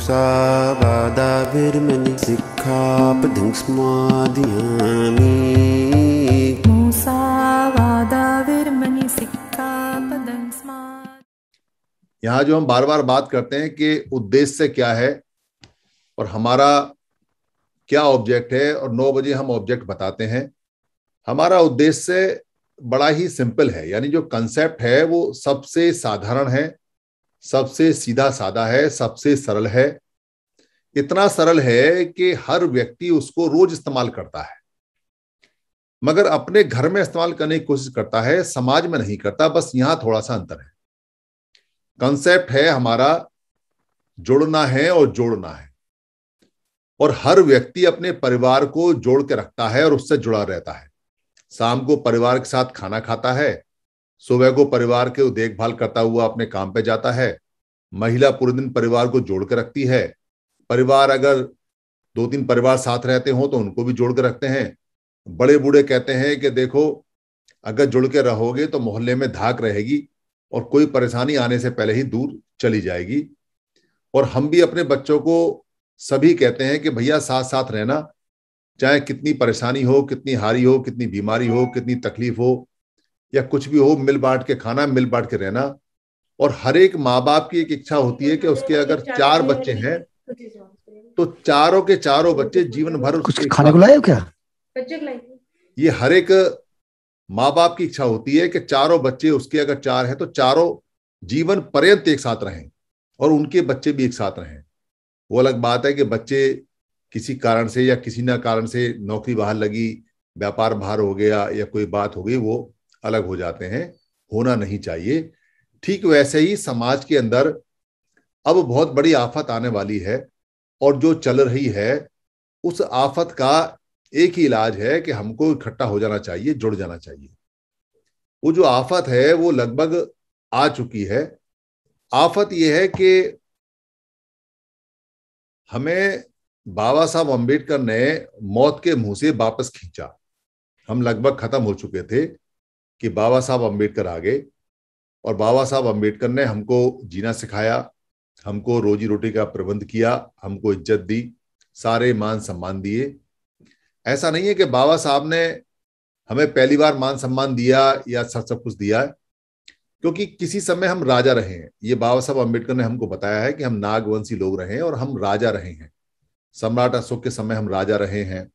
यहाँ जो हम बार बार बात करते हैं कि उद्देश्य क्या है और हमारा क्या ऑब्जेक्ट है और नौ बजे हम ऑब्जेक्ट बताते हैं हमारा उद्देश्य बड़ा ही सिंपल है यानी जो कंसेप्ट है वो सबसे साधारण है सबसे सीधा साधा है सबसे सरल है इतना सरल है कि हर व्यक्ति उसको रोज इस्तेमाल करता है मगर अपने घर में इस्तेमाल करने की कोशिश करता है समाज में नहीं करता बस यहां थोड़ा सा अंतर है कंसेप्ट है हमारा जुड़ना है और जोड़ना है और हर व्यक्ति अपने परिवार को जोड़ के रखता है और उससे जुड़ा रहता है शाम को परिवार के साथ खाना खाता है सुबह को परिवार के देखभाल करता हुआ अपने काम पे जाता है महिला पूरे दिन परिवार को जोड़ के रखती है परिवार अगर दो तीन परिवार साथ रहते हो तो उनको भी जोड़ रखते हैं बड़े बूढ़े कहते हैं कि देखो अगर जुड़ के रहोगे तो मोहल्ले में धाक रहेगी और कोई परेशानी आने से पहले ही दूर चली जाएगी और हम भी अपने बच्चों को सभी कहते हैं कि भैया साथ साथ रहना चाहे कितनी परेशानी हो कितनी हारी हो कितनी बीमारी हो कितनी तकलीफ हो या कुछ भी हो मिल बांट के खाना मिल बांट के रहना और हर एक माँ बाप की एक इच्छा होती है कि तो उसके अगर चार बच्चे हैं तो चारों के चारों बच्चे जीवन भर कुछ खाने को लाए क्या ये हर एक माँ बाप की इच्छा होती है कि चारों बच्चे उसके अगर चार हैं तो चारों जीवन पर्यंत एक साथ रहें और उनके बच्चे भी एक साथ रहें वो अलग बात है कि बच्चे किसी कारण से या किसी ना कारण से नौकरी बाहर लगी व्यापार बाहर हो गया या कोई बात हो गई वो अलग हो जाते हैं होना नहीं चाहिए ठीक वैसे ही समाज के अंदर अब बहुत बड़ी आफत आने वाली है और जो चल रही है उस आफत का एक ही इलाज है कि हमको इकट्ठा हो जाना चाहिए जुड़ जाना चाहिए वो जो आफत है वो लगभग आ चुकी है आफत यह है कि हमें बाबा साहब अम्बेडकर ने मौत के मुंह से वापस खींचा हम लगभग खत्म हो चुके थे कि बाबा साहब अम्बेडकर आ गए और बाबा साहब अम्बेडकर ने हमको जीना सिखाया हमको रोजी रोटी का प्रबंध किया हमको इज्जत दी सारे मान सम्मान दिए ऐसा नहीं है कि बाबा साहब ने हमें पहली बार मान सम्मान दिया या सब सब कुछ दिया है क्योंकि किसी समय हम राजा रहे हैं ये बाबा साहब अम्बेडकर ने हमको बताया है कि हम नागवंशी लोग रहे हैं और हम राजा रहे हैं सम्राट अशोक के समय हम राजा रहे हैं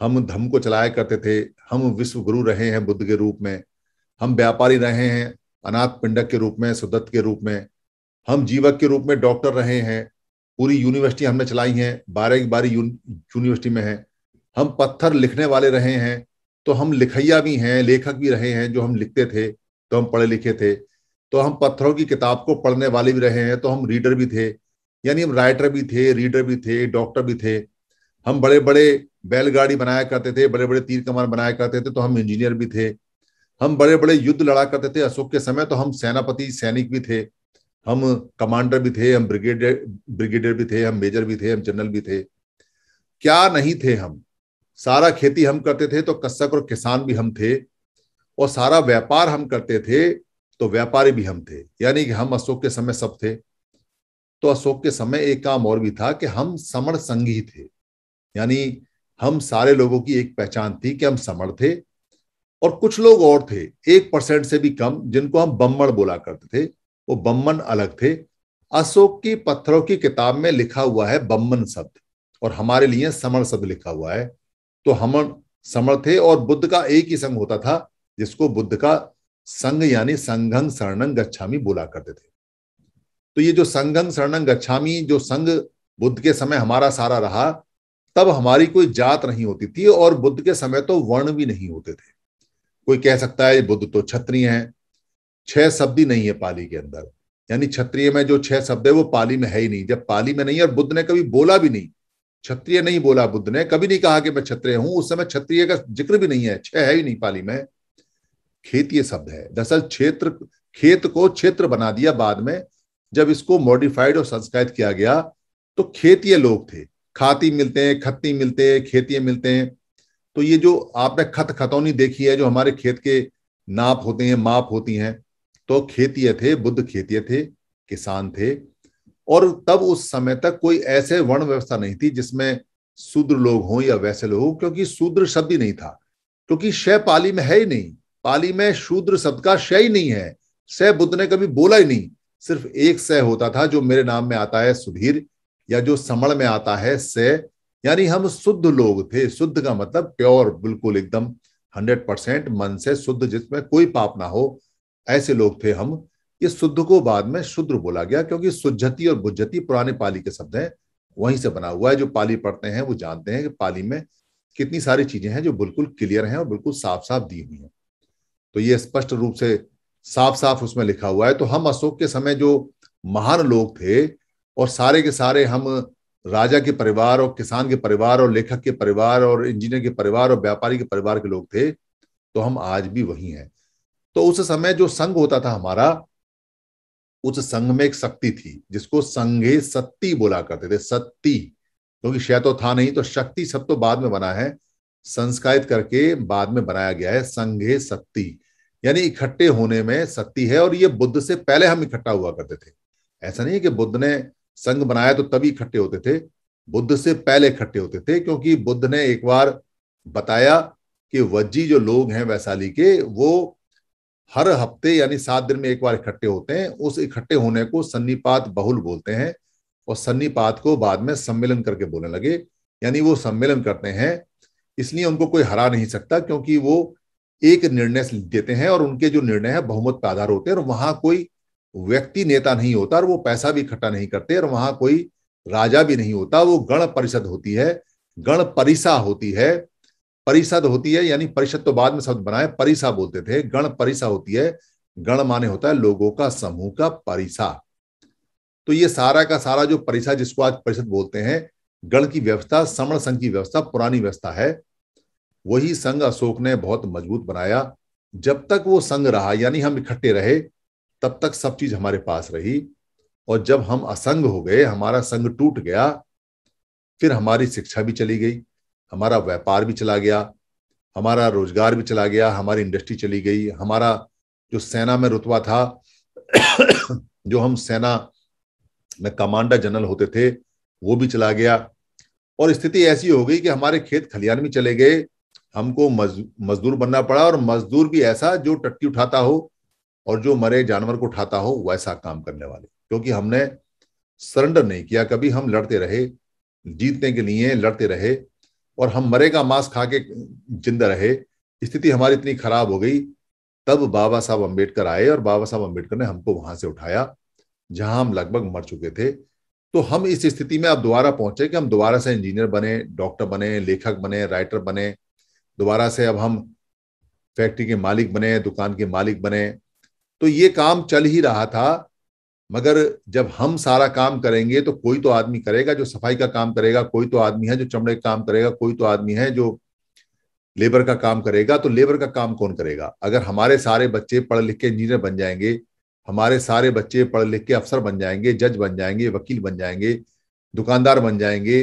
हम धम को चलाया करते थे हम विश्व गुरु रहे हैं बुद्ध के रूप में हम व्यापारी रहे हैं अनाथ पिंडक के रूप में सुदत्त के रूप में हम जीवक के रूप में डॉक्टर रहे हैं पूरी यूनिवर्सिटी हमने चलाई है बारह की बारह यूनिवर्सिटी में है हम पत्थर लिखने वाले रहे हैं तो हम लिखैया भी हैं लेखक भी रहे हैं जो हम लिखते थे तो हम पढ़े लिखे थे तो हम पत्थरों की किताब को पढ़ने वाले भी रहे हैं तो हम रीडर भी थे यानी हम राइटर भी थे रीडर भी थे डॉक्टर भी थे हम बड़े बड़े बैलगाड़ी बनाया करते थे बड़े बड़े तीर कमान बनाया करते थे तो हम इंजीनियर भी थे हम बड़े बड़े युद्ध लड़ा करते थे अशोक के समय तो हम सेनापति सैनिक भी थे हम कमांडर भी थे हम ब्रिगेडियर ब्रिगेडियर भी थे हम मेजर भी थे हम जनरल भी थे क्या नहीं थे हम सारा खेती हम करते थे तो कसक और किसान भी हम थे और सारा व्यापार हम करते थे तो व्यापारी भी हम थे यानी कि हम अशोक के समय सब थे तो अशोक के समय एक काम और भी था कि हम समण संघी थे यानी हम सारे लोगों की एक पहचान थी कि हम समण थे और कुछ लोग और थे एक परसेंट से भी कम जिनको हम बम्मण बोला करते थे वो बम्मन अलग थे अशोक की पत्थरों की किताब में लिखा हुआ है बम्मन शब्द और हमारे लिए समण शब्द लिखा हुआ है तो हम समण थे और बुद्ध का एक ही संघ होता था जिसको बुद्ध का संघ यानी संघंग शरणंग गच्छामी बोला करते थे तो ये जो संघंग शरणंग गच्छामी जो संघ बुद्ध के समय हमारा सारा रहा तब हमारी कोई जात नहीं होती थी और बुद्ध के समय तो वर्ण भी नहीं होते थे कोई कह सकता है बुद्ध तो क्षत्रिय हैं छह शब्द ही नहीं है पाली के अंदर यानी क्षत्रिय में जो छह शब्द है वो पाली में है ही नहीं जब पाली में नहीं और बुद्ध ने कभी बोला भी नहीं क्षत्रिय नहीं बोला बुद्ध ने कभी नहीं कहा कि मैं क्षत्रिय हूं उस समय क्षत्रिय का जिक्र भी नहीं है छह है ही नहीं पाली में खेत ये शब्द है दरअसल क्षेत्र खेत को क्षेत्र बना दिया बाद में जब इसको मॉडिफाइड और संस्कृत किया गया तो खेतीय लोग थे खाती मिलते हैं खत्ती मिलते हैं खेतीय मिलते हैं तो ये जो आपने खत खतौनी देखी है जो हमारे खेत के नाप होते हैं माप होती हैं तो खेतीय थे बुद्ध खेतीय थे किसान थे और तब उस समय तक कोई ऐसे वर्ण व्यवस्था नहीं थी जिसमें शूद्र लोग हों या वैसे लोग हों क्योंकि शूद्र शब्द ही नहीं था क्योंकि शय पाली में है ही नहीं पाली में शूद्र शब्द का शय ही नहीं है शय बुद्ध ने कभी बोला ही नहीं सिर्फ एक शय होता था जो मेरे नाम में आता है सुधीर या जो समण में आता है शय यानी हम शुद्ध लोग थे शुद्ध का मतलब प्योर बिल्कुल एकदम हंड्रेड परसेंट मन से शुद्ध जिसमें कोई पाप ना हो ऐसे लोग थे हम ये शुद्ध को बाद में शुद्र बोला गया क्योंकि सुजति और बुज्जति पुराने पाली के शब्द हैं वहीं से बना हुआ है जो पाली पढ़ते हैं वो जानते हैं कि पाली में कितनी सारी चीजें हैं जो बिल्कुल क्लियर हैं और बिल्कुल साफ साफ दी हुई हैं तो ये स्पष्ट रूप से साफ साफ उसमें लिखा हुआ है तो हम अशोक के समय जो महान लोग थे और सारे के सारे हम राजा के परिवार और किसान के परिवार और लेखक के परिवार और इंजीनियर के परिवार और व्यापारी के परिवार के लोग थे तो हम आज भी वही हैं तो उस समय जो संघ होता था हमारा उस संघ में एक शक्ति थी जिसको संघे सत्ती बोला करते थे सत्ती क्योंकि तो शय तो था नहीं तो शक्ति सब तो बाद में बना है संस्कारित करके बाद में बनाया गया है संघे सत्ती यानी इकट्ठे होने में शक्ति है और ये बुद्ध से पहले हम इकट्ठा हुआ करते थे ऐसा नहीं है कि बुद्ध ने संघ बनाया तो तभी इकट्ठे होते थे बुद्ध से पहले इकट्ठे होते थे क्योंकि बुद्ध ने एक बार बताया कि वज्जी जो लोग हैं वैशाली के वो हर हफ्ते यानी सात दिन में एक बार इकट्ठे होते हैं उस इकट्ठे होने को सन्नीपात बहुल बोलते हैं और सन्नीपात को बाद में सम्मेलन करके बोलने लगे यानी वो सम्मेलन करते हैं इसलिए उनको कोई हरा नहीं सकता क्योंकि वो एक निर्णय देते हैं और उनके जो निर्णय है बहुमत पे आधार होते हैं और वहां कोई व्यक्ति नेता नहीं होता और वो पैसा भी इकट्ठा नहीं करते और वहां कोई राजा भी नहीं होता वो गण परिषद होती है गण परिसा होती है परिषद होती है यानी परिषद तो बाद में शब्द बनाए परिसा बोलते थे गण परिसा होती है गण माने होता है लोगों का समूह का परिसा तो ये सारा का सारा जो परिसा जिसको आज परिषद बोलते हैं गण की व्यवस्था समण संघ की व्यवस्था पुरानी व्यवस्था है वही संघ अशोक ने बहुत मजबूत बनाया जब तक वो संघ रहा यानी हम इकट्ठे रहे तब तक सब चीज हमारे पास रही और जब हम असंग हो गए हमारा संग टूट गया फिर हमारी शिक्षा भी चली गई हमारा व्यापार भी चला गया हमारा रोजगार भी चला गया हमारी इंडस्ट्री चली गई हमारा जो सेना में रुतवा था जो हम सेना में कमांडर जनरल होते थे वो भी चला गया और स्थिति ऐसी हो गई कि हमारे खेत खलियान भी चले गए हमको मजदूर बनना पड़ा और मजदूर भी ऐसा जो टट्टी उठाता हो और जो मरे जानवर को उठाता हो वैसा काम करने वाले क्योंकि हमने सरेंडर नहीं किया कभी हम लड़ते रहे जीतने के लिए लड़ते रहे और हम मरेगा मांस खा के जिंदा रहे स्थिति हमारी इतनी खराब हो गई तब बाबा साहब अम्बेडकर आए और बाबा साहब अम्बेडकर ने हमको वहां से उठाया जहां हम लगभग मर चुके थे तो हम इस स्थिति में अब दोबारा पहुंचे कि हम दोबारा से इंजीनियर बने डॉक्टर बने लेखक बने राइटर बने दोबारा से अब हम फैक्ट्री के मालिक बने दुकान के मालिक बने तो ये काम चल ही रहा था मगर जब हम सारा काम करेंगे तो कोई तो आदमी करेगा जो सफाई का काम करेगा कोई तो आदमी है जो चमड़े का काम करेगा कोई तो आदमी है जो लेबर का काम करेगा तो लेबर का काम कौन करेगा अगर हमारे सारे बच्चे पढ़ लिख के इंजीनियर बन जाएंगे हमारे सारे बच्चे पढ़ लिख के अफसर बन जाएंगे जज बन जाएंगे वकील बन जाएंगे दुकानदार बन जाएंगे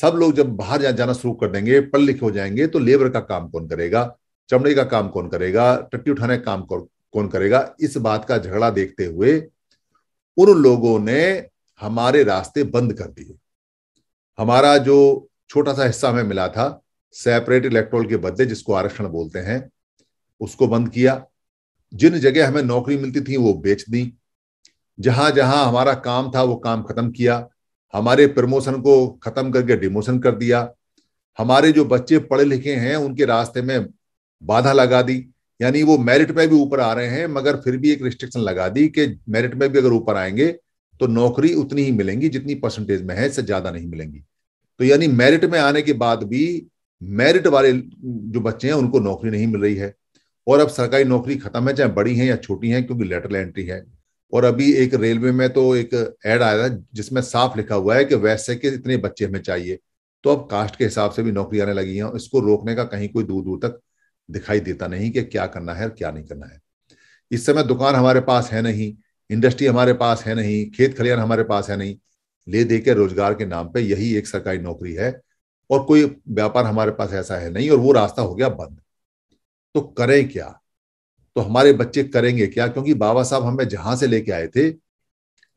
सब लोग जब बाहर जा, जाना शुरू कर देंगे पढ़ लिखे हो जाएंगे तो लेबर का काम कौन करेगा चमड़े का काम कौन करेगा टट्टी उठाने का काम कौन करेगा इस बात का झगड़ा देखते हुए उन लोगों ने हमारे रास्ते बंद कर दिए हमारा जो छोटा सा हिस्सा हमें मिला था सेपरेट इलेक्ट्रोल के बदले जिसको आरक्षण बोलते हैं उसको बंद किया जिन जगह हमें नौकरी मिलती थी वो बेच दी जहां जहां हमारा काम था वो काम खत्म किया हमारे प्रमोशन को खत्म करके डिमोशन कर दिया हमारे जो बच्चे पढ़े लिखे हैं उनके रास्ते में बाधा लगा दी यानी वो मेरिट में भी ऊपर आ रहे हैं मगर फिर भी एक रिस्ट्रिक्शन लगा दी कि मेरिट में भी अगर ऊपर आएंगे तो नौकरी उतनी ही मिलेंगी जितनी परसेंटेज में है इससे ज्यादा नहीं मिलेंगी तो यानी मेरिट में आने के बाद भी मेरिट वाले जो बच्चे हैं उनको नौकरी नहीं मिल रही है और अब सरकारी नौकरी खत्म है चाहे बड़ी है या छोटी है क्योंकि लेटरल एंट्री है और अभी एक रेलवे में तो एक एड आया था जिसमें साफ लिखा हुआ है कि वैसे के इतने बच्चे हमें चाहिए तो अब कास्ट के हिसाब से भी नौकरी आने लगी है इसको रोकने का कहीं कोई दूर दूर तक दिखाई देता नहीं कि क्या करना है और क्या नहीं करना है इस समय दुकान हमारे पास है नहीं इंडस्ट्री हमारे पास है नहीं खेत खलियान हमारे पास है नहीं ले दे के रोजगार के नाम पे यही एक सरकारी नौकरी है और कोई व्यापार हमारे पास ऐसा है नहीं और वो रास्ता हो गया बंद तो करें क्या तो हमारे बच्चे करेंगे क्या क्योंकि बाबा साहब हमें जहां से लेके आए थे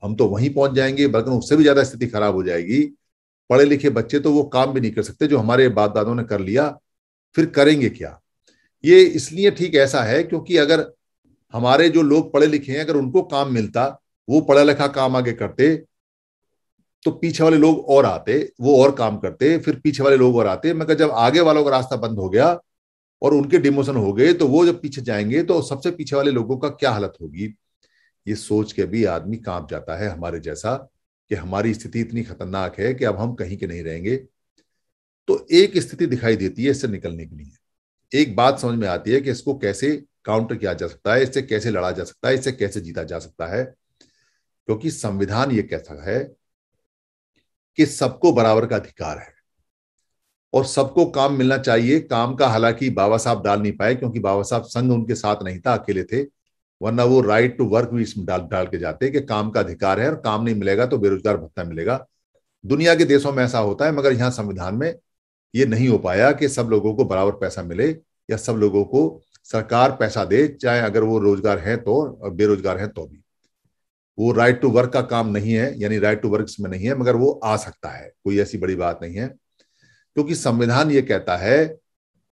हम तो वहीं पहुंच जाएंगे बल्कि उससे भी ज्यादा स्थिति खराब हो जाएगी पढ़े लिखे बच्चे तो वो काम भी नहीं कर सकते जो हमारे बाप दादों ने कर लिया फिर करेंगे क्या ये इसलिए ठीक ऐसा है क्योंकि अगर हमारे जो लोग पढ़े लिखे हैं अगर उनको काम मिलता वो पढ़ा लिखा काम आगे करते तो पीछे वाले लोग और आते वो और काम करते फिर पीछे वाले लोग और आते मगर जब आगे वालों का रास्ता बंद हो गया और उनके डिमोशन हो गए तो वो जब पीछे जाएंगे तो सबसे पीछे वाले लोगों का क्या हालत होगी ये सोच के भी आदमी कांप जाता है हमारे जैसा कि हमारी स्थिति इतनी खतरनाक है कि अब हम कहीं के नहीं रहेंगे तो एक स्थिति दिखाई देती है इससे निकलने के लिए एक बात समझ में आती है कि इसको कैसे काउंटर किया जा सकता है इससे कैसे लड़ा जा सकता है इससे कैसे जीता जा सकता है क्योंकि संविधान यह कहता है कि सबको बराबर का अधिकार है और सबको काम मिलना चाहिए काम का हालांकि बाबा साहब डाल नहीं पाए क्योंकि बाबा साहब संघ उनके साथ नहीं था अकेले थे वरना वो राइट टू वर्क भी इसमें डाल डाल के जाते कि काम का अधिकार है और काम नहीं मिलेगा तो बेरोजगार भत्ता मिलेगा दुनिया के देशों में ऐसा होता है मगर यहां संविधान में ये नहीं हो पाया कि सब लोगों को बराबर पैसा मिले या सब लोगों को सरकार पैसा दे चाहे अगर वो रोजगार है तो और बेरोजगार है तो भी वो राइट टू वर्क का काम नहीं है यानी राइट टू वर्क इसमें नहीं है मगर वो आ सकता है कोई ऐसी बड़ी बात नहीं है क्योंकि तो संविधान ये कहता है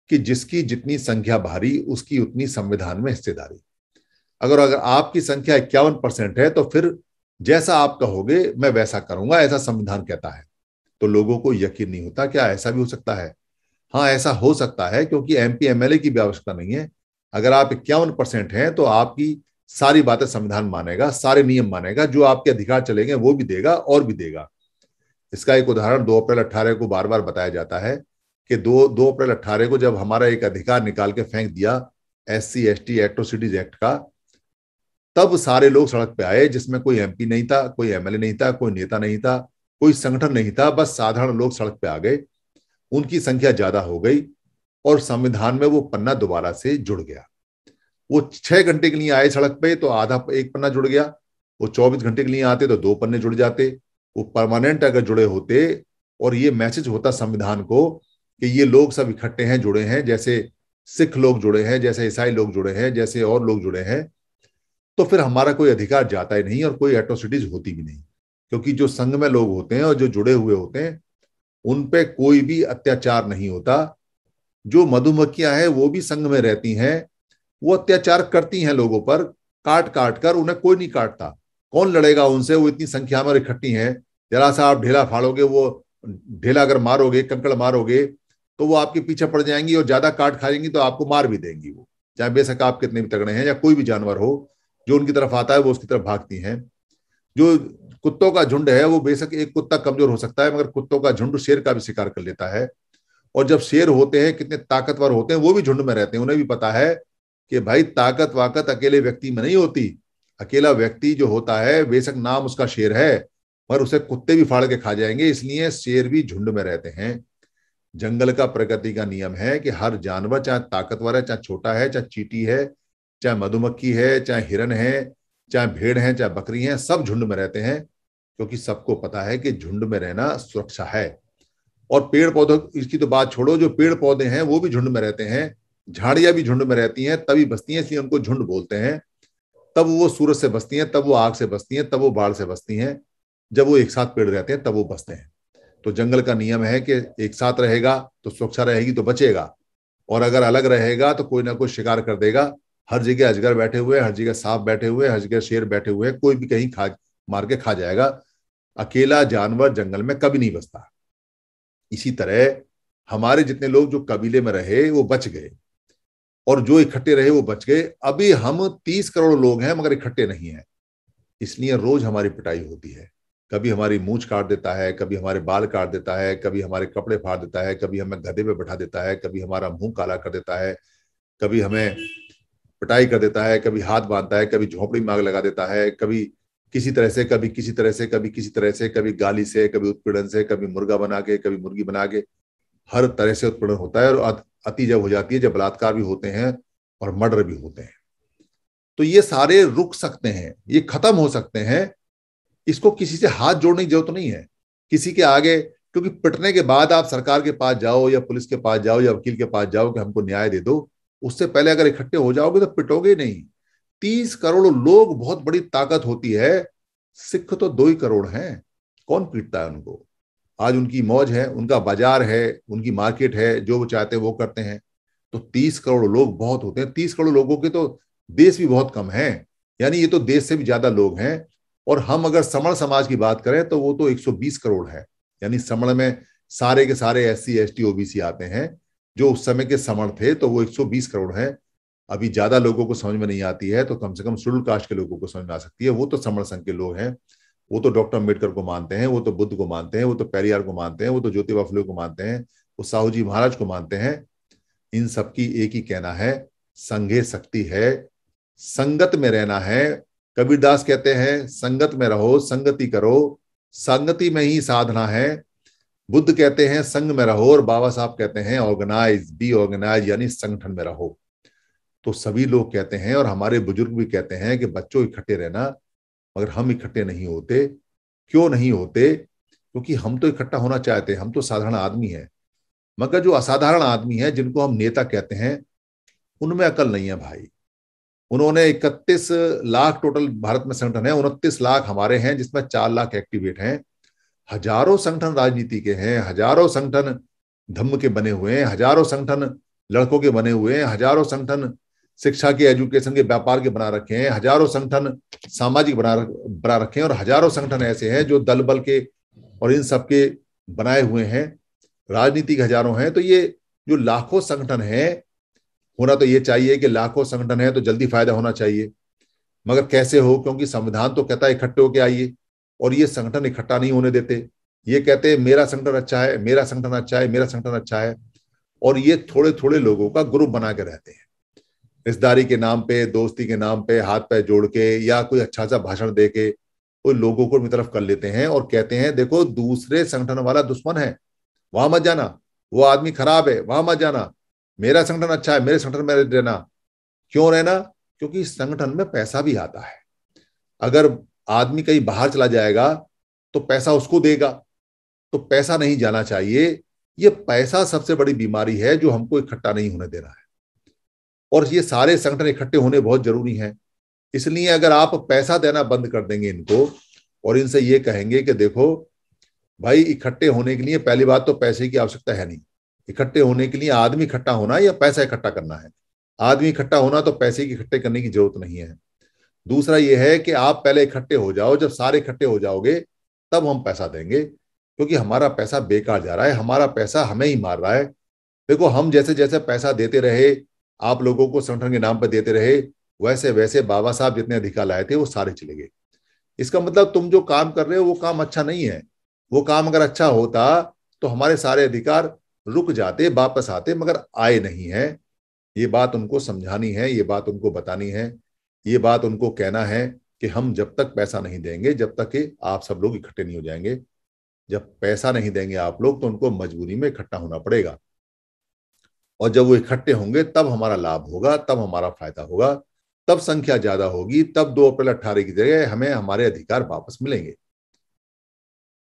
कि जिसकी जितनी संख्या भारी उसकी उतनी संविधान में हिस्सेदारी अगर अगर आपकी संख्या इक्यावन परसेंट है तो फिर जैसा आप कहोगे मैं वैसा करूंगा ऐसा संविधान कहता है तो लोगों को यकीन नहीं होता क्या हाँ, ऐसा भी हो सकता है हाँ ऐसा हो सकता है क्योंकि एम पी एमएलए की भी आवश्यकता नहीं है अगर आप इक्यावन परसेंट हैं तो आपकी सारी बातें संविधान मानेगा सारे नियम मानेगा जो आपके अधिकार चलेंगे वो भी देगा और भी देगा इसका एक उदाहरण दो अप्रैल अट्ठारह को बार बार बताया जाता है कि दो दो अप्रैल अट्ठारह को जब हमारा एक अधिकार निकाल के फेंक दिया S C S T atrocities act का तब सारे लोग सड़क पे आए जिसमें कोई एमपी नहीं था कोई एमएलए नहीं था कोई नेता नहीं था कोई संगठन नहीं था बस साधारण लोग सड़क पे आ गए उनकी संख्या ज्यादा हो गई और संविधान में वो पन्ना दोबारा से जुड़ गया वो छह घंटे के लिए आए सड़क पे तो आधा एक पन्ना जुड़ गया वो चौबीस घंटे के लिए आते तो दो पन्ने जुड़ जाते वो परमानेंट अगर जुड़े होते और ये मैसेज होता संविधान को कि ये लोग सब इकट्ठे हैं जुड़े हैं जैसे सिख लोग जुड़े हैं जैसे ईसाई लोग जुड़े हैं जैसे और लोग जुड़े हैं तो फिर हमारा कोई अधिकार जाता ही नहीं और कोई एट्रोसिटीज होती भी नहीं क्योंकि जो संघ में लोग होते हैं और जो जुड़े हुए होते हैं उन पे कोई भी अत्याचार नहीं होता जो मधुमक्खियां हैं वो भी संघ में रहती हैं वो अत्याचार करती हैं लोगों पर काट काट कर उन्हें कोई नहीं काटता कौन लड़ेगा उनसे वो इतनी संख्या में इकट्ठी हैं जरा सा आप ढेला फाड़ोगे वो ढेला अगर मारोगे कंकड़ मारोगे तो वो आपके पीछे पड़ जाएंगी और ज्यादा काट खाएंगी तो आपको मार भी देंगी वो चाहे बेशक आप कितने भी तगड़े हैं या कोई भी जानवर हो जो उनकी तरफ आता है वो उसकी तरफ भागती हैं जो कुत्तों का झुंड है वो बेशक एक कुत्ता कमजोर हो सकता है मगर कुत्तों का झुंड शेर का भी शिकार कर लेता है और जब शेर होते हैं कितने ताकतवर होते हैं वो भी झुंड में रहते हैं उन्हें भी पता है कि भाई ताकत वाकत अकेले व्यक्ति में नहीं होती अकेला व्यक्ति जो होता है बेशक नाम उसका शेर है पर उसे कुत्ते भी फाड़ के खा जाएंगे इसलिए शेर भी झुंड में रहते हैं जंगल का प्रकृति का नियम है कि हर जानवर चाहे ताकतवर है चाहे छोटा है चाहे चीटी है चाहे मधुमक्खी है चाहे हिरन है चाहे भेड़ हैं चाहे बकरी हैं सब झुंड में रहते हैं क्योंकि सबको पता है कि झुंड में रहना सुरक्षा है और पेड़ पौधों इसकी तो बात छोड़ो जो पेड़ पौधे हैं वो भी झुंड में रहते हैं झाड़ियां भी झुंड में रहती हैं तभी बसती हैं इसलिए उनको झुंड बोलते हैं तब वो सूरज से बसती हैं तब वो आग से बसती हैं तब वो बाढ़ से बसती हैं जब वो एक साथ पेड़ रहते हैं तब वो बसते हैं तो जंगल का नियम है कि एक साथ रहेगा तो सुरक्षा रहेगी तो बचेगा और अगर अलग रहेगा तो कोई ना कोई शिकार कर देगा हर जगह अजगर बैठे हुए हर जगह सांप बैठे हुए हर जगह शेर बैठे हुए हैं कोई भी कहीं खा मार के खा जाएगा अकेला जानवर जंगल में कभी नहीं बसता इसी तरह हमारे जितने लोग जो कबीले में रहे वो बच गए और जो इकट्ठे रहे वो बच गए अभी हम तीस करोड़ लोग हैं मगर इकट्ठे नहीं हैं इसलिए रोज हमारी पिटाई होती है कभी हमारी मूछ काट देता है कभी हमारे बाल काट देता है कभी हमारे कपड़े फाड़ देता है कभी हमें गधे पे बैठा देता है कभी हमारा मुंह काला कर देता है कभी हमें पिटाई कर देता है कभी हाथ बांधता है कभी झोंपड़ी मांग लगा देता है कभी किसी तरह से कभी किसी तरह से कभी किसी तरह से कभी गाली से कभी उत्पीड़न से कभी मुर्गा बना के कभी मुर्गी बना के हर तरह से उत्पीड़न होता है और अति जब हो जाती है जब बलात्कार भी होते हैं और मर्डर भी होते हैं तो ये सारे रुक सकते हैं ये खत्म हो सकते हैं इसको किसी से हाथ जोड़ने की जरूरत तो नहीं है किसी के आगे क्योंकि पिटने के बाद आप सरकार के पास जाओ या पुलिस के पास जाओ या वकील के पास जाओ कि हमको न्याय दे दो उससे पहले अगर इकट्ठे हो जाओगे तो पिटोगे नहीं तीस करोड़ लोग बहुत बड़ी ताकत होती है सिख तो दो ही करोड़ हैं कौन पीटता है उनको आज उनकी मौज है उनका बाजार है उनकी मार्केट है जो वो चाहते हैं वो करते हैं तो तीस करोड़ लोग बहुत होते हैं तीस करोड़ लोगों के तो देश भी बहुत कम है यानी ये तो देश से भी ज्यादा लोग हैं और हम अगर समण समाज की बात करें तो वो तो 120 करोड़ है यानी समण में सारे के सारे S C S T OBC आते हैं जो उस समय के समण थे तो वो 120 करोड़ हैं अभी ज्यादा लोगों को समझ में नहीं आती है तो कम से कम शुल्क कास्ट के लोगों को समझ में आ सकती है वो तो समण संघ के लोग हैं वो तो डॉक्टर अम्बेडकर को मानते हैं वो तो बुद्ध को मानते हैं वो तो पेरियार को मानते हैं वो तो ज्योतिबा फुले को मानते हैं वो साहू जी महाराज को मानते हैं इन सबकी एक ही कहना है संघे शक्ति है संगत में रहना है कबीरदास कहते हैं संगत में रहो संगति करो संगति में ही साधना है बुद्ध कहते हैं संघ में रहो और बाबा साहब कहते हैं ऑर्गेनाइज बी ऑर्गेनाइज यानी संगठन में रहो तो सभी लोग कहते हैं और हमारे बुजुर्ग भी कहते हैं कि बच्चों इकट्ठे रहना मगर हम इकट्ठे नहीं होते क्यों नहीं होते क्योंकि हम तो इकट्ठा होना चाहते हैं हम तो साधारण आदमी हैं मगर जो असाधारण आदमी है जिनको हम नेता कहते हैं उनमें अकल नहीं है भाई उन्होंने इकतीस लाख टोटल भारत में संगठन है उनतीस लाख हमारे हैं जिसमें चार लाख एक्टिवेट हैं हजारों संगठन राजनीति के हैं हजारों संगठन धम्म के बने हुए हैं हजारों संगठन लड़कों के बने हुए हैं हजारों संगठन शिक्षा के एजुकेशन के व्यापार के बना रखे हैं हजारों संगठन सामाजिक बना बना रखे हैं और हजारों संगठन ऐसे हैं जो दल बल के और इन सब के बनाए हुए हैं राजनीतिक हजारों हैं तो ये जो लाखों संगठन हैं होना तो ये चाहिए कि लाखों संगठन है तो जल्दी फायदा होना चाहिए मगर कैसे हो क्योंकि संविधान तो कहता है इकट्ठे होके आइए और ये संगठन इकट्ठा नहीं होने देते ये कहते मेरा संगठन अच्छा है मेरा संगठन अच्छा है मेरा संगठन अच्छा है और ये थोड़े थोड़े लोगों का ग्रुप बना के रहते हैं रिश्तेदारी के नाम पे दोस्ती के नाम पे हाथ पैर जोड़ के या कोई अच्छा सा भाषण दे के कोई लोगों को अपनी तरफ कर लेते हैं और कहते हैं देखो दूसरे संगठन वाला दुश्मन है वहां मत जाना वो आदमी खराब है वहां मत जाना मेरा संगठन अच्छा है मेरे संगठन में रहना क्यों रहना क्योंकि संगठन में पैसा भी आता है अगर आदमी कहीं बाहर चला जाएगा तो पैसा उसको देगा तो पैसा नहीं जाना चाहिए ये पैसा सबसे बड़ी बीमारी है जो हमको इकट्ठा नहीं होने देना है और ये सारे संगठन इकट्ठे होने बहुत जरूरी है इसलिए अगर आप पैसा देना बंद कर देंगे इनको और इनसे ये कहेंगे कि देखो भाई इकट्ठे होने के लिए पहली बात तो पैसे की आवश्यकता है नहीं इकट्ठे होने के लिए आदमी इकट्ठा होना या पैसा इकट्ठा करना है आदमी इकट्ठा होना तो पैसे की इकट्ठे करने की जरूरत नहीं है दूसरा यह है कि आप पहले इकट्ठे हो जाओ जब सारे इकट्ठे हो जाओगे तब हम पैसा देंगे क्योंकि हमारा पैसा बेकार जा रहा है हमारा पैसा हमें ही मार रहा है देखो हम जैसे जैसे पैसा देते रहे आप लोगों को संगठन के नाम पर देते रहे वैसे वैसे बाबा साहब जितने अधिकार लाए थे वो सारे चले गए इसका मतलब तुम जो काम कर रहे हो वो काम अच्छा नहीं है वो काम अगर अच्छा होता तो हमारे सारे अधिकार रुक जाते वापस आते मगर आए नहीं है ये बात उनको समझानी है ये बात उनको बतानी है ये बात उनको कहना है कि हम जब तक पैसा नहीं देंगे जब तक कि आप सब लोग इकट्ठे नहीं हो जाएंगे जब पैसा नहीं देंगे आप लोग तो उनको मजबूरी में इकट्ठा होना पड़ेगा और जब वो इकट्ठे होंगे तब हमारा लाभ होगा तब हमारा फायदा होगा तब संख्या ज्यादा होगी तब दो अप्रैल अट्ठारह की जगह हमें हमारे अधिकार वापस मिलेंगे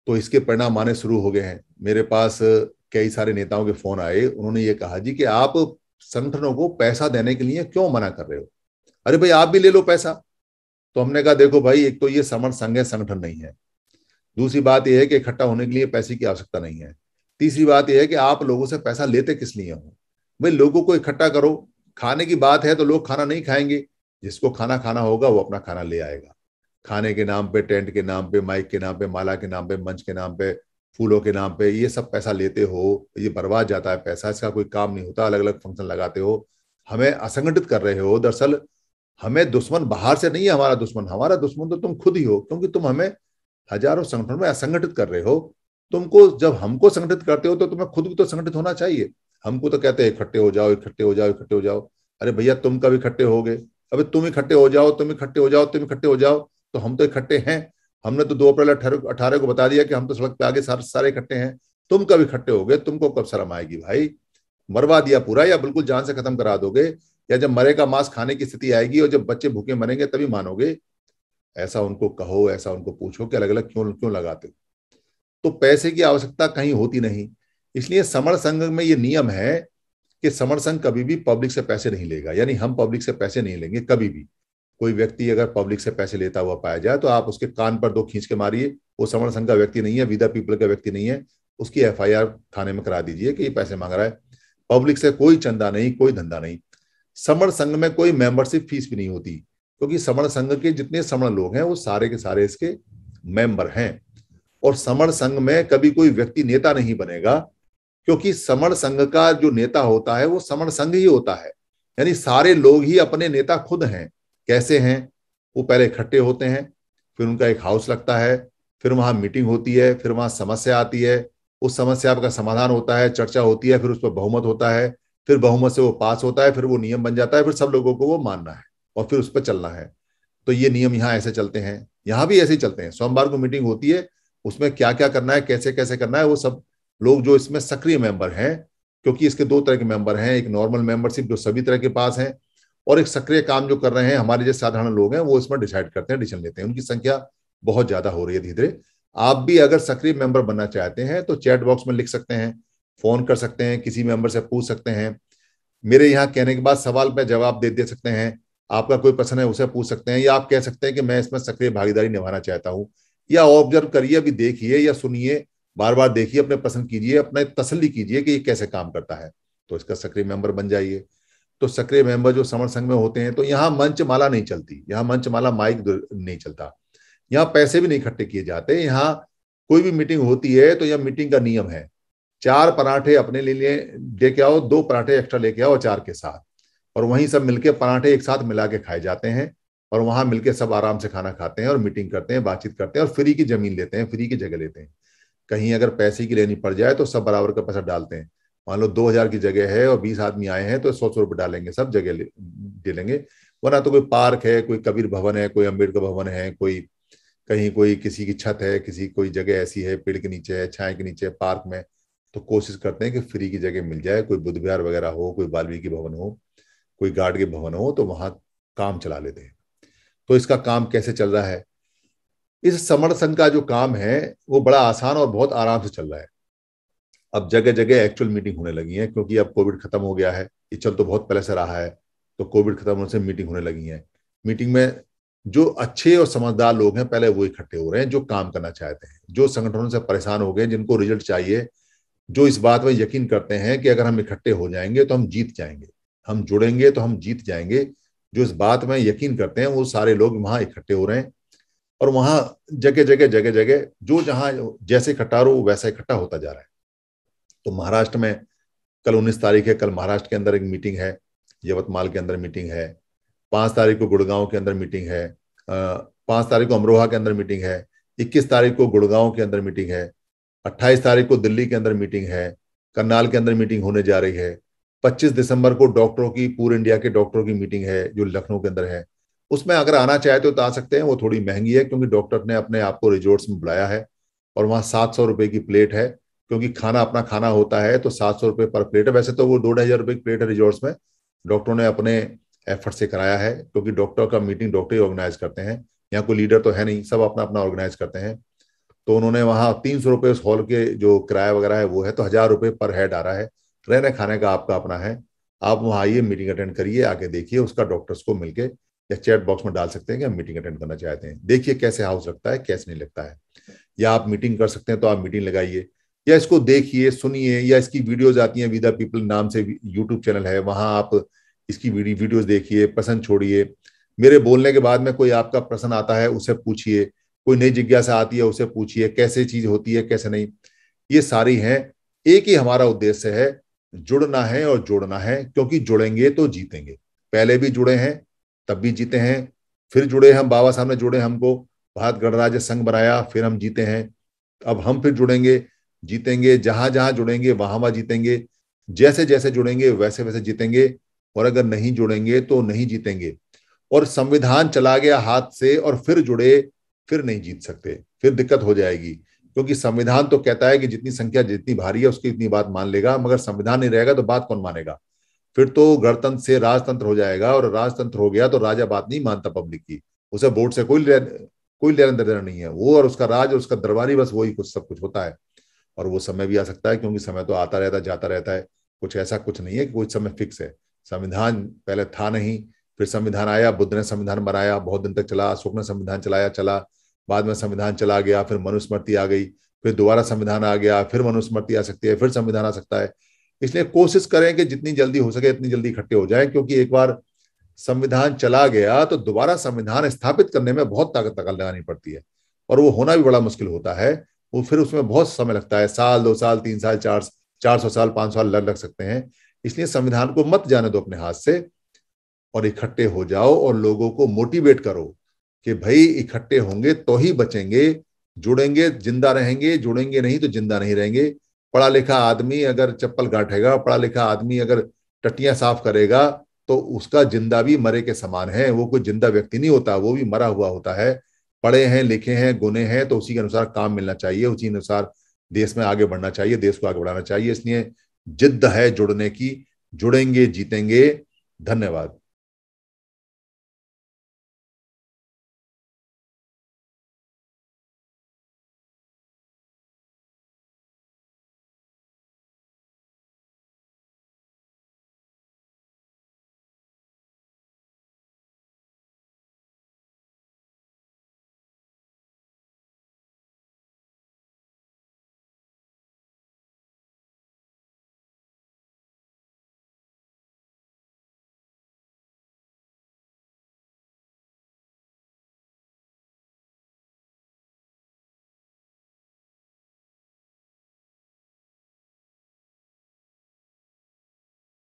तो इसके परिणाम आने शुरू हो गए हैं मेरे पास कई सारे नेताओं के फोन आए उन्होंने ये कहा जी कि आप संगठनों को पैसा देने के लिए क्यों मना कर रहे हो अरे भाई आप भी ले लो पैसा तो हमने कहा देखो भाई एक तो ये समर्थ संघ है संगठन नहीं है दूसरी बात यह है कि इकट्ठा होने के लिए पैसे की आवश्यकता नहीं है तीसरी बात यह है कि आप लोगों से पैसा लेते किस लिए हो भाई लोगों को इकट्ठा करो खाने की बात है तो लोग खाना नहीं खाएंगे जिसको खाना खाना होगा वो अपना खाना ले आएगा खाने के नाम पे टेंट के नाम पे माइक के नाम पे माला के नाम पे मंच के नाम पे फूलों के नाम पे ये सब पैसा लेते हो ये बर्बाद जाता है पैसा इसका कोई काम नहीं होता अलग अलग फंक्शन लगाते हो हमें असंगठित कर रहे हो दरअसल हमें दुश्मन बाहर से नहीं है हमारा दुश्मन हमारा दुश्मन तो तुम खुद ही हो क्योंकि तुम हमें हजारों संगठन में असंगठित कर रहे हो तुमको जब हमको संगठित करते हो तो तुम्हें खुद भी तो संगठित होना चाहिए हमको तो कहते हैं इकट्ठे हो जाओ इकट्ठे हो जाओ इकट्ठे हो जाओ अरे भैया तुम कभी इकट्ठे हो गए अभी तुम इकट्ठे हो जाओ तुम इकट्ठे हो जाओ तुम इकट्ठे हो जाओ तो हम तो इकट्ठे हैं हमने तो दो अप्रैल अठारह को बता दिया कि हम तो सड़क पे आगे सारे सारे इकट्ठे हैं तुम कभी इकट्ठे हो गए तुमको कब शर्म आएगी भाई मरवा दिया पूरा या बिल्कुल जान से खत्म करा दोगे या जब मरेगा मांस खाने की स्थिति आएगी और जब बच्चे भूखे मरेंगे तभी मानोगे ऐसा उनको कहो ऐसा उनको पूछो कि अलग अलग क्यों क्यों लगाते तो पैसे की आवश्यकता कहीं होती नहीं इसलिए समर संघ में ये नियम है कि समर संघ कभी भी पब्लिक से पैसे नहीं लेगा यानी हम पब्लिक से पैसे नहीं लेंगे कभी भी कोई व्यक्ति अगर पब्लिक से पैसे लेता हुआ पाया जाए तो आप उसके कान पर दो खींच के मारिए वो समर संघ का व्यक्ति नहीं है विदा पीपल का व्यक्ति नहीं है उसकी एफ थाने में करा दीजिए कि ये पैसे मांग रहा है पब्लिक से कोई चंदा नहीं कोई धंधा नहीं समण संघ में कोई मेंबरशिप फीस भी नहीं होती क्योंकि समण संघ के जितने समण लोग हैं वो सारे के सारे इसके मेंबर हैं और समण संघ में कभी कोई व्यक्ति नेता नहीं बनेगा क्योंकि समण संघ का जो नेता होता है वो समण संघ ही होता है यानी सारे लोग ही अपने नेता खुद हैं कैसे हैं वो पहले इकट्ठे होते हैं फिर उनका एक हाउस लगता है फिर वहां मीटिंग होती है फिर वहां समस्या आती है उस समस्या का समाधान होता है चर्चा होती है फिर उस पर बहुमत होता है फिर बहुमत से वो पास होता है फिर वो नियम बन जाता है फिर सब लोगों को वो मानना है और फिर उस पर चलना है तो ये नियम यहाँ ऐसे चलते हैं यहाँ भी ऐसे ही चलते हैं सोमवार को मीटिंग होती है उसमें क्या क्या करना है कैसे कैसे करना है वो सब लोग जो इसमें सक्रिय मेंबर हैं क्योंकि इसके दो तरह के मेंबर हैं एक नॉर्मल मेंबरशिप जो सभी तरह के पास है और एक सक्रिय काम जो कर रहे हैं हमारे जैसे साधारण लोग हैं वो इसमें डिसाइड करते हैं डिसीजन लेते हैं उनकी संख्या बहुत ज्यादा हो रही है धीरे धीरे आप भी अगर सक्रिय मेंबर बनना चाहते हैं तो चैट बॉक्स में लिख सकते हैं फोन कर सकते हैं किसी मेंबर से पूछ सकते हैं मेरे यहाँ कहने के बाद सवाल पे जवाब दे दे सकते हैं आपका कोई प्रश्न है उसे पूछ सकते हैं या आप कह सकते हैं कि मैं इसमें सक्रिय भागीदारी निभाना चाहता हूँ या ऑब्जर्व करिए अभी देखिए या सुनिए बार बार देखिए अपने पसंद कीजिए अपने तसली कीजिए कि ये कैसे काम करता है तो इसका सक्रिय मेंबर बन जाइए तो सक्रिय मेंबर जो समर संघ में होते हैं तो यहाँ मंचमाला नहीं चलती यहाँ मंचमाला माइक नहीं चलता यहाँ पैसे भी नहीं इकट्ठे किए जाते यहाँ कोई भी मीटिंग होती है तो यह मीटिंग का नियम है चार पराठे अपने लिए लेके आओ दो पराठे एक्स्ट्रा लेके आओ चार के साथ और वहीं सब मिलके पराठे एक साथ मिला के खाए जाते हैं और वहां मिलके सब आराम से खाना खाते हैं और मीटिंग करते हैं बातचीत करते हैं और फ्री की जमीन लेते हैं फ्री की जगह लेते हैं कहीं अगर पैसे की लेनी पड़ जाए तो सब बराबर का पैसा डालते हैं मान लो दो हजार की जगह है और बीस आदमी आए हैं तो सौ सौ रुपये डालेंगे सब जगह दे लेंगे वरना तो कोई पार्क है कोई कबीर भवन है कोई अम्बेडकर भवन है कोई कहीं कोई किसी की छत है किसी कोई जगह ऐसी है पेड़ के नीचे है छाए के नीचे पार्क में तो कोशिश करते हैं कि फ्री की जगह मिल जाए कोई बुद्ध विहार वगैरह हो कोई वाल्मीकि भवन हो कोई गार्ड के भवन हो तो वहां काम चला लेते हैं तो इसका काम कैसे चल रहा है इस समर संघ का जो काम है वो बड़ा आसान और बहुत आराम से चल रहा है अब जगह जगह एक्चुअल मीटिंग होने लगी है क्योंकि अब कोविड खत्म हो गया है ये चल तो बहुत पहले से रहा है तो कोविड खत्म होने से मीटिंग होने लगी है मीटिंग में जो अच्छे और समझदार लोग हैं पहले वो इकट्ठे हो रहे हैं जो काम करना चाहते हैं जो संगठनों से परेशान हो गए जिनको रिजल्ट चाहिए जो इस बात में यकीन करते हैं कि अगर हम इकट्ठे हो जाएंगे तो हम जीत जाएंगे हम जुड़ेंगे तो हम जीत जाएंगे जो इस बात में यकीन करते हैं वो सारे लोग वहां इकट्ठे हो रहे हैं और वहां जगह जगह जगह जगह जो जहां जैसे इकट्ठा रहो वैसा इकट्ठा होता जा रहा है तो महाराष्ट्र में कल उन्नीस तारीख है कल महाराष्ट्र के अंदर एक मीटिंग है यवतमाल के अंदर मीटिंग है पांच तारीख को गुड़गांव के अंदर मीटिंग है पांच तारीख को अमरोहा के अंदर मीटिंग है इक्कीस तारीख को गुड़गांव के अंदर मीटिंग है अट्ठाईस तारीख को दिल्ली के अंदर मीटिंग है करनाल के अंदर मीटिंग होने जा रही है पच्चीस दिसंबर को डॉक्टरों की पूरे इंडिया के डॉक्टरों की मीटिंग है जो लखनऊ के अंदर है उसमें अगर आना चाहे तो आ सकते हैं वो थोड़ी महंगी है क्योंकि डॉक्टर ने अपने आप को रिजोर्ट्स में बुलाया है और वहाँ सात सौ रुपये की प्लेट है क्योंकि खाना अपना खाना होता है तो सात सौ रुपये पर प्लेट है वैसे तो वो दो ढाई हज़ार रुपये की प्लेट है रिजोर्ट्स में डॉक्टरों ने अपने एफर्ट से कराया है क्योंकि डॉक्टर का मीटिंग डॉक्टर ही ऑर्गेनाइज करते हैं यहाँ कोई लीडर तो है नहीं सब अपना अपना ऑर्गेनाइज करते हैं तो उन्होंने वहां तीन सौ रुपये उस हॉल के जो किराया वगैरह है वो है तो हज़ार रुपये पर हेड आ रहा है रहने खाने का आपका अपना है आप वहाँ आइए मीटिंग अटेंड करिए आके देखिए उसका डॉक्टर्स को मिलके या चैट बॉक्स में डाल सकते हैं कि हम मीटिंग अटेंड करना चाहते हैं देखिए कैसे हाउस लगता है कैसे नहीं लगता है या आप मीटिंग कर सकते हैं तो आप मीटिंग लगाइए या इसको देखिए सुनिए या इसकी वीडियोज आती हैं विदा पीपल नाम से यूट्यूब चैनल है वहां आप इसकी वीडियोज देखिए पसंद छोड़िए मेरे बोलने के बाद में कोई आपका प्रश्न आता है उसे पूछिए कोई नई जिज्ञासा आती है उसे पूछिए कैसे चीज होती है कैसे नहीं ये सारी हैं एक ही हमारा उद्देश्य है जुड़ना है और जोड़ना है क्योंकि जुड़ेंगे तो जीतेंगे पहले भी जुड़े हैं तब भी जीते हैं फिर जुड़े हम बाबा साहब ने जुड़े हमको भारत गणराज्य संघ बनाया फिर हम जीते हैं अब हम फिर जुड़ेंगे जीतेंगे जहां जहां जुड़ेंगे वहां वहां जीतेंगे जैसे जैसे जुड़ेंगे वैसे वैसे जीतेंगे और अगर नहीं जुड़ेंगे तो नहीं जीतेंगे और संविधान चला गया हाथ से और फिर जुड़े फिर नहीं जीत सकते फिर दिक्कत हो जाएगी क्योंकि संविधान तो कहता है कि जितनी संख्या जितनी भारी है उसकी इतनी बात मान लेगा मगर संविधान नहीं रहेगा तो बात कौन मानेगा फिर तो गणतंत्र से राजतंत्र हो जाएगा और राजतंत्र हो गया तो राजा बात नहीं मानता पब्लिक की उसे वोट से कोई कोई लेना देना नहीं है वो और उसका राज और उसका दरबारी बस वही कुछ सब कुछ होता है और वो समय भी आ सकता है क्योंकि समय तो आता रहता जाता रहता है कुछ ऐसा कुछ नहीं है कि कोई समय फिक्स है संविधान पहले था नहीं फिर संविधान आया बुद्ध ने संविधान बनाया बहुत दिन तक चला अशोक ने संविधान चलाया चला बाद में संविधान चला गया फिर मनुस्मृति आ गई फिर दोबारा संविधान आ गया फिर मनुस्मृति आ सकती है फिर संविधान आ सकता है इसलिए कोशिश करें कि जितनी जल्दी हो सके इतनी जल्दी इकट्ठे हो जाए क्योंकि एक बार संविधान चला गया तो दोबारा संविधान स्थापित करने में बहुत ताकत तकल लगानी पड़ती है और वो होना भी बड़ा मुश्किल होता है वो फिर उसमें बहुत समय लगता है साल दो साल तीन साल चार चार सौ साल पांच साल लग लग सकते हैं इसलिए संविधान को मत जाने दो अपने हाथ से और इकट्ठे हो जाओ और लोगों को मोटिवेट करो कि भाई इकट्ठे होंगे तो ही बचेंगे जुड़ेंगे जिंदा रहेंगे जुड़ेंगे नहीं तो जिंदा नहीं रहेंगे पढ़ा लिखा आदमी अगर चप्पल गाठेगा पढ़ा लिखा आदमी अगर टटियां साफ करेगा तो उसका जिंदा भी मरे के समान है वो कोई जिंदा व्यक्ति नहीं होता वो भी मरा हुआ होता है पढ़े हैं लिखे हैं गुने हैं तो उसी के अनुसार काम मिलना चाहिए उसी अनुसार देश में आगे बढ़ना चाहिए देश को आगे बढ़ाना चाहिए इसलिए जिद्द है जुड़ने की जुड़ेंगे जीतेंगे धन्यवाद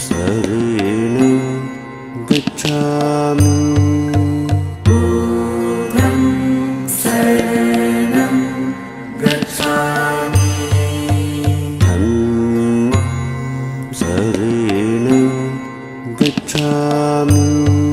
रेण गुच्छामि शेण गच्छामि खलु शरेण गुच्छामि